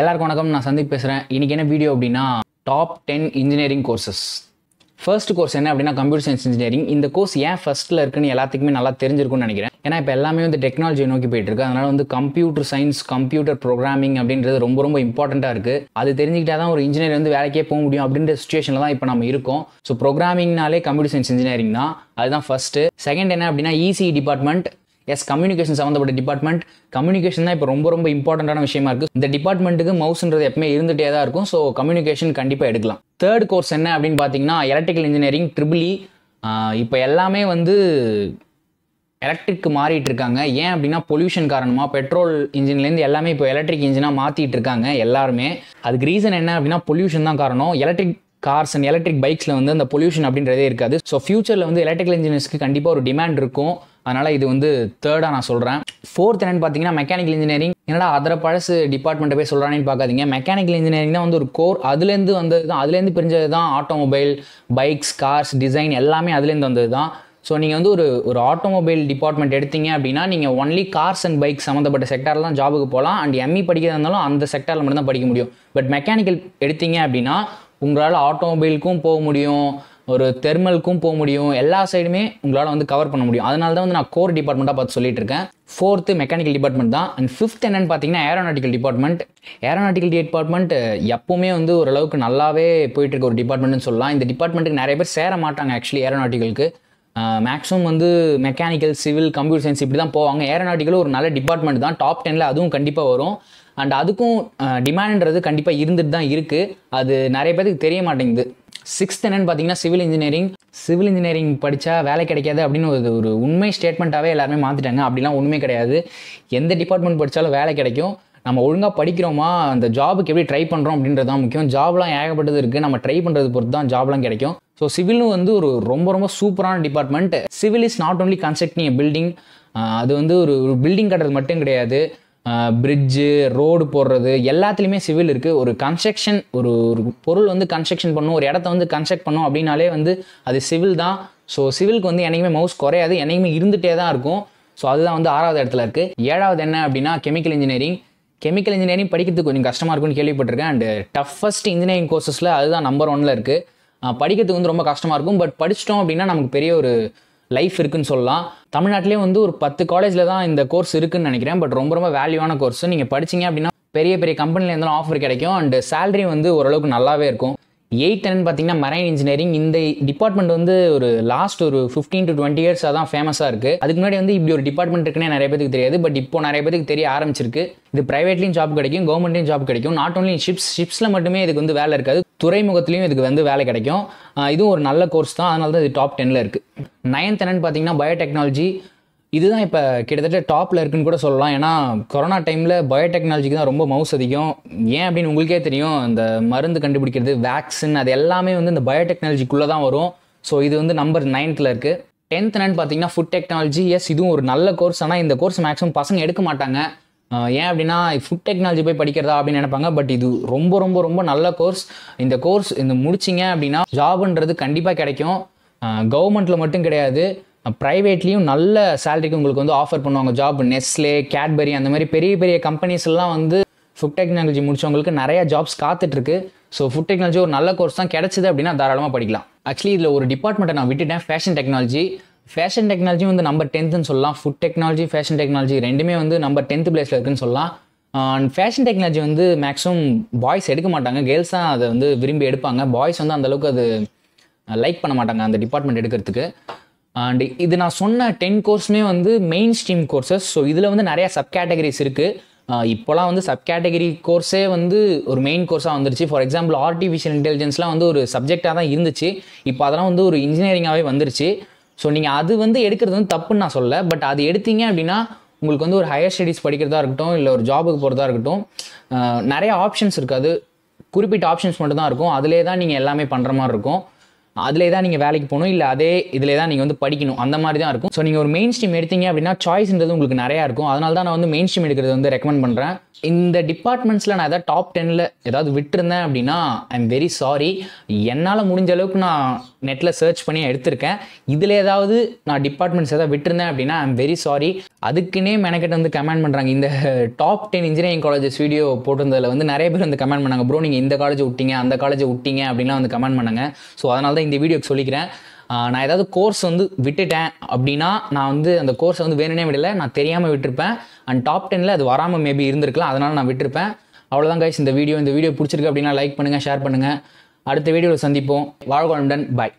எல்லாருக்கும் வணக்கம் நான் சந்திப் பேசுகிறேன் இன்றைக்கி என்ன வீடியோ அப்படின்னா top ten engineering courses first course என்ன அப்படின்னா கம்ப்யூட்டர் சயின்ஸ் இன்ஜினியரிங் இந்த கோர்ஸ் ஏன் ஃபஸ்ட்டில் இருக்குன்னு எல்லாத்துக்குமே நல்லா தெரிஞ்சிருக்கும்னு நினைக்கிறேன் ஏன்னா இப்போ எல்லாமே வந்து டெக்னாலஜியை நோக்கி போயிட்டு இருக்கு அதனால வந்து கம்ப்யூட்டர் சயின்ஸ் கம்ப்யூட்டர் ப்ரோக்ராமிங் அப்படின்றது ரொம்ப ரொம்ப இம்பார்ட்டண்ட்டாக இருக்குது அது தெரிஞ்சுக்கிட்டா தான் ஒரு இன்ஜினியர் வந்து வேலைக்கே போக முடியும் அப்படின்ற சுச்சுவேஷனில் தான் இப்போ நம்ம இருக்கோம் ஸோ ப்ரோக்ராமிங்னாலே கம்ப்யூட்டர் சயின்ஸ் இன்ஜினியரிங் தான் அதுதான் ஃபஸ்ட்டு செகண்ட் என்ன அப்படின்னா EC e department is communication சம்மந்தப்பட்ட டிபார்ட்மெண்ட் கம்யூனிகேஷன் தான் இப்போ ரொம்ப ரொம்ப இம்பார்ட்டண்டான விஷயமா இருக்குது இந்த டிபார்ட்மெண்ட்டுக்கு மவுஸ்ன்றது எப்பவுமே இருந்துகிட்டே தான் இருக்கும் ஸோ கம்யூனிகேஷன் கண்டிப்பாக எடுக்கலாம் தேர்ட் கோர்ஸ் என்ன அப்படின்னு பார்த்தீங்கன்னா எலக்ட்ரிக்கல் இன்ஜினியரிங் ட்ரிபிளி இப்போ எல்லாமே வந்து எலக்ட்ரிக்கு மாறிட்டு இருக்காங்க ஏன் அப்படின்னா பொல்யூஷன் காரணமாக பெட்ரோல் இன்ஜின்லேருந்து எல்லாமே இப்போ எலக்ட்ரிக் இன்ஜினாக மாற்றிட்டு இருக்காங்க எல்லாருமே அதுக்கு ரீசன் என்ன அப்படின்னா பொல்யூஷன் தான் காரணம் எலக்ட்ரிக் கார்ஸ் அண்ட் எலக்ட்ரிக் பைக்ஸில் வந்து அந்த பொல்யூஷன் அப்படின்றதே இருக்காது ஸோ ஃபியூச்சரில் வந்து எலக்ட்ரிக்கல் இன்ஜினியர்ஸ்க்கு கண்டிப்பாக ஒரு டிமாண்ட் இருக்கும் அதனால் இது வந்து தேர்டாக நான் சொல்கிறேன் ஃபோர்த் என்னென்னு பார்த்தீங்கன்னா மெக்கானிக்கல் இன்ஜினியரிங் என்னடா அதர பழசு டிபார்ட்மெண்ட்டை போய் சொல்கிறானேன்னு பார்க்காதீங்க மெக்கானிக்கல் இன்ஜினியரிங் தான் வந்து ஒரு கோர் அதுலேருந்து வந்தது தான் அதுலேருந்து பிரிஞ்சது தான் ஆட்டோமொபைல் பைக்ஸ் கார்ஸ் டிசைன் எல்லாமே அதுலேருந்து வந்தது தான் ஸோ நீங்கள் வந்து ஒரு ஒரு ஆட்டோமொபைல் டிபார்ட்மெண்ட் எடுத்தீங்க அப்படின்னா நீங்கள் ஒன்லி கார்ஸ் அண்ட் பைக் சம்மந்தப்பட்ட செக்டாரில் தான் ஜாபுக்கு போகலாம் அண்ட் எம்இ e படிக்கிறதா இருந்தாலும் அந்த செக்டாரில் மட்டும்தான் படிக்க முடியும் பட் மெக்கானிக்கல் எடுத்தீங்க அப்படின்னா உங்களால் ஆட்டோமொபைலுக்கும் போக முடியும் ஒரு தெர்மலுக்கும் போக முடியும் எல்லா சைடுமே உங்களால் வந்து கவர் பண்ண முடியும் அதனால தான் வந்து நான் கோர் டிபார்ட்மெண்ட்டாக பார்த்து சொல்லிட்டு இருக்கேன் ஃபோர்த்து மெக்கானிக்கல் டிபார்ட்மெண்ட் தான் அண்ட் ஃபிஃப்த் என்னென்னு பார்த்தீங்கன்னா ஏரோநாட்டிக்கல் டிபார்ட்மெண்ட் ஏரோநாட்டிக்கல் டிபார்ட்மெண்ட் எப்போவுமே வந்து ஓரளவுக்கு நல்லாவே போயிட்டு இருக்க ஒரு டிபார்ட்மெண்ட்னு சொல்லலாம் இந்த டிபார்ட்மெண்ட்டுக்கு நிறைய பேர் சேர மாட்டாங்க ஆக்சுவலி ஏரோநாட்டிக்கலுக்கு மேக்ஸிமம் வந்து மெக்கானிக்கல் சிவில் கம்ப்யூட்டர் சயின்ஸ் இப்படி தான் போவாங்க ஏரோநாட்டிக்கல் ஒரு நல்ல டிபார்ட்மெண்ட் தான் டாப் டெனில் அதுவும் கண்டிப்பாக வரும் அண்ட் அதுக்கும் டிமாண்ட்ன்றது கண்டிப்பாக இருந்துட்டு தான் இருக்குது அது நிறைய பேருக்கு தெரிய மாட்டேங்குது சிக்ஸ்த் என்னென்னு பார்த்தீங்கன்னா சிவில் இன்ஜினியரிங் சிவில் இன்ஜினியரிங் படித்தா வேலை கிடைக்காது அப்படின்னு ஒரு ஒரு உண்மை ஸ்டேட்மெண்ட்டாகவே எல்லாருமே மாற்றிட்டாங்க அப்படிலாம் உண்மை கிடையாது எந்த டிபார்ட்மெண்ட் படித்தாலும் வேலை கிடைக்கும் நம்ம ஒழுங்காக படிக்கிறோமா அந்த ஜாபுக்கு எப்படி ட்ரை பண்ணுறோம் அப்படின்றது தான் முக்கியம் ஜாப்லாம் ஏகப்பட்டது இருக்குது நம்ம ட்ரை பண்ணுறது பொறுத்து தான் ஜாப்லாம் கிடைக்கும் ஸோ சிவிலும் வந்து ஒரு ரொம்ப ரொம்ப சூப்பரான department civil is not only constructing building அது வந்து ஒரு பில்டிங் கட்டுறது மட்டும் கிடையாது பிரிட்ஜு ரோடு போடுறது எல்லாத்துலேயுமே சிவில் இருக்குது ஒரு கன்ஸ்ட்ரக்ஷன் ஒரு ஒரு பொருள் வந்து கன்ஸ்ட்ரக்ஷன் பண்ணும் ஒரு இடத்த வந்து கன்ஸ்ட்ரக்ட் பண்ணும் அப்படின்னாலே வந்து அது சிவில் தான் ஸோ சிவிலுக்கு வந்து என்றைக்குமே மவுஸ் குறையாது என்றைக்குமே இருந்துகிட்டே தான் இருக்கும் ஸோ அதுதான் வந்து ஆறாவது இடத்துல இருக்குது ஏழாவது என்ன அப்படின்னா கெமிக்கல் இன்ஜினியரிங் கெமிக்கல் இன்ஜினியரிங் படிக்கிறதுக்கு கொஞ்சம் கஷ்டமாக இருக்கும்னு கேள்விப்பட்டிருக்கேன் அண்ட் டஃபஸ்ட் இன்ஜினியரிங் கோர்சஸில் அதுதான் நம்பர் ஒன்னில் இருக்குது படிக்கிறதுக்கு வந்து ரொம்ப கஷ்டமாக இருக்கும் பட் படிச்சிட்டோம் அப்படின்னா நமக்கு பெரிய ஒரு லைஃப் இருக்குன்னு சொல்லலாம் தமிழ்நாட்டிலே வந்து ஒரு பத்து காலேஜில் தான் இந்த கோர்ஸ் இருக்குன்னு நினைக்கிறேன் பட் ரொம்ப ரொம்ப வேல்யூவான கோர்ஸ் நீங்கள் படிச்சிங்க அப்படின்னா பெரிய பெரிய கம்பெனிலேருந்தாலும் ஆஃபர் கிடைக்கும் அண்ட் சேலரி வந்து ஓரளவுக்கு நல்லாவே இருக்கும் எயித் பார்த்தீங்கன்னா மரைன் இன்ஜினியரிங் இந்த டிபார்ட்மெண்ட் வந்து ஒரு லாஸ்ட் ஒரு ஃபிஃப்டீன் டு டுவெண்ட்டி இயர்ஸாக தான் ஃபேமஸாக இருக்குது அதுக்கு முன்னாடி வந்து இப்படி ஒரு டிபார்ட்மெண்ட் இருக்குன்னு நிறைய பேருக்கு தெரியாது பட் இப்போ நிறைய பேருக்கு தெரிய ஆரம்பிச்சிருக்கு இது ப்ரைவேட்லையும் ஜாப் கிடைக்கும் கவர்மெண்ட்லையும் ஜாப் கிடைக்கும் நாட் ஓன்லி ஷிப்ஸ் ஷிப்ஸில் மட்டுமே இதுக்கு வந்து வேலை இருக்காது துறைமுகத்துலையும் இதுக்கு வந்து வேலை கிடைக்கும் இதுவும் ஒரு நல்ல கோர்ஸ் தான் அதனால தான் இது டாப் டெனில் இருக்குது நைன்த் என்னன்னு பார்த்தீங்கன்னா பயோடெக்னாலஜி இதுதான் இப்போ கிட்டத்தட்ட டாப்பில் இருக்குன்னு கூட சொல்லலாம் ஏன்னா கொரோனா டைமில் பயோடெக்னாலஜிக்கு தான் ரொம்ப மவுஸ் அதிகம் ஏன் அப்படின்னு உங்களுக்கே தெரியும் இந்த மருந்து கண்டுபிடிக்கிறது வேக்சின் அது எல்லாமே வந்து இந்த பயோடெக்னாலஜிக்குள்ளே தான் வரும் ஸோ இது வந்து நம்பர் நைன்த்தில் இருக்குது டென்த் என்னன்னு பார்த்தீங்கன்னா ஃபுட் டெக்னாலஜி எஸ் இதுவும் ஒரு நல்ல கோர்ஸ் ஆனால் இந்த கோர்ஸ் மேக்ஸிமம் பசங்க எடுக்க மாட்டாங்க ஏன் அப்படின்னா ஃபுட் டெக்னாலஜி போய் படிக்கிறதா அப்படின்னு நினைப்பாங்க பட் இது ரொம்ப ரொம்ப ரொம்ப நல்ல கோர்ஸ் இந்த கோர்ஸ் இந்த முடிச்சிங்க அப்படின்னா ஜாப்ன்றது கண்டிப்பாக கிடைக்கும் கவர்மெண்ட்டில் மட்டும் கிடையாது ப்ரைவேட்லேயும் நல்ல சேலரிக்கு உங்களுக்கு வந்து ஆஃபர் பண்ணுவாங்க ஜாப் நெஸ்லே கேட்பரி அந்த மாதிரி பெரிய பெரிய கம்பெனிஸ் எல்லாம் வந்து ஃபுட் டெக்னாலஜி முடித்தவங்களுக்கு நிறையா ஜாப்ஸ் காத்துட்ருக்கு ஸோ ஃபுட் டெக்னாலஜி ஒரு நல்ல கோர்ஸ் தான் கிடச்சிது அப்படின்னா தாராளமாக படிக்கலாம் ஆக்சுவலி இதில் ஒரு டிபார்ட்மெண்ட்டை நான் விட்டுட்டேன் ஃபேஷன் டெக்னாலஜி ஃபேஷன் டெக்னாலஜி வந்து நம்பர் டென்த்துன்னு சொல்லலாம் ஃபுட் டெக்னாலஜி ஃபேஷன் டெக்னாலஜி ரெண்டுமே வந்து நம்பர் டென்த் பிளேஸில் இருக்குன்னு சொல்லலாம் அண்ட் ஃபேஷன் டெக்னாலஜி வந்து மேக்ஸிமம் பாய்ஸ் எடுக்க மாட்டாங்க கேர்ள்ஸ் தான் அதை வந்து விரும்பி எடுப்பாங்க பாய்ஸ் வந்து அந்தளவுக்கு அது லைக் பண்ண மாட்டாங்க அந்த டிபார்ட்மெண்ட் எடுக்கிறதுக்கு அண்ட் இது நான் சொன்ன டென் கோர்ஸுமே வந்து மெயின் ஸ்ட்ரீம் கோர்சஸ் ஸோ இதில் வந்து நிறையா சப் கேட்டகரிஸ் இருக்குது இப்போலாம் வந்து சப் கேட்டகரி கோர்ஸே வந்து ஒரு மெயின் கோர்ஸாக வந்துருச்சு ஃபார் எக்ஸாம்பிள் ஆர்டிஃபிஷியல் இன்டெலிஜென்ஸ்லாம் வந்து ஒரு சப்ஜெக்டாக தான் இருந்துச்சு இப்போ அதெல்லாம் வந்து ஒரு இன்ஜினியரிங்காகவே வந்துருச்சு ஸோ நீங்கள் அது வந்து எடுக்கிறது வந்து தப்புன்னு நான் சொல்ல பட் அது எடுத்தீங்க அப்படின்னா உங்களுக்கு வந்து ஒரு ஹையர் ஸ்டடீஸ் படிக்கிறதா இருக்கட்டும் இல்லை ஒரு ஜாபுக்கு போகிறதா இருக்கட்டும் நிறைய ஆப்ஷன்ஸ் இருக்காது குறிப்பிட்ட ஆப்ஷன்ஸ் மட்டும்தான் இருக்கும் அதிலே தான் நீங்கள் எல்லாமே பண்ணுற மாதிரி இருக்கும் அதிலே தான் நீங்கள் வேலைக்கு போகணும் இல்லை அதே இதில் தான் நீங்கள் வந்து படிக்கணும் அந்த மாதிரி தான் இருக்கும் ஸோ நீங்கள் ஒரு மெயின் ஸ்ட்ரீம் எடுத்தீங்க அப்படின்னா சாய்ஸ்ன்றது உங்களுக்கு நிறையா இருக்கும் அதனால தான் நான் வந்து மெயின் ஸ்ட்ரீம் எடுக்கிறது வந்து ரெக்கமெண்ட் பண்ணுறேன் இந்த டிபார்ட்மெண்ட்ஸில் நான் எதாவது டாப் டெனில் ஏதாவது விட்டுருந்தேன் அப்படின்னா ஐ எம் வெரி சாரி என்னால் முடிஞ்ச அளவுக்கு நான் நெட்டில் சர்ச் பண்ணி எடுத்திருக்கேன் இதில் ஏதாவது நான் டிபார்ட்மெண்ட்ஸ் ஏதாவது விட்டுருந்தேன் அப்படின்னா ஐ எம் வெரி சாரி அதுக்குன்னே மெனக்கிட்ட வந்து கமெண்ட் பண்ணுறாங்க இந்த top ten engineering colleges video போட்டிருந்ததில் வந்து நிறைய பேர் வந்து கமெண்ட் பண்ணாங்க ப்ரோ நீங்கள் இந்த காலேஜ் விட்டீங்க அந்த காலேஜ் விட்டீங்க அப்படின்லாம் வந்து கமெண்ட் பண்ணாங்க ஸோ அதனால தான் இந்த வீடியோக்கு சொல்லிக்கிறேன் நான் ஏதாவது கோர்ஸ் வந்து விட்டுட்டேன் அப்படின்னா நான் வந்து அந்த கோர்ஸை வந்து வேணுனே விடலை நான் தெரியாமல் விட்டுருப்பேன் அண்ட் டாப் டெனில் அது வராமல் மேபி இருந்திருக்கலாம் அதனால் நான் விட்டுருப்பேன் அவ்வளோதான் கைஸ் இந்த வீடியோ இந்த வீடியோ பிடிச்சிருக்கு அப்படின்னா லைக் பண்ணுங்கள் ஷேர் பண்ணுங்கள் அடுத்த வீடியோவில் சந்திப்போம் வாழ்வாளுடன் பாய்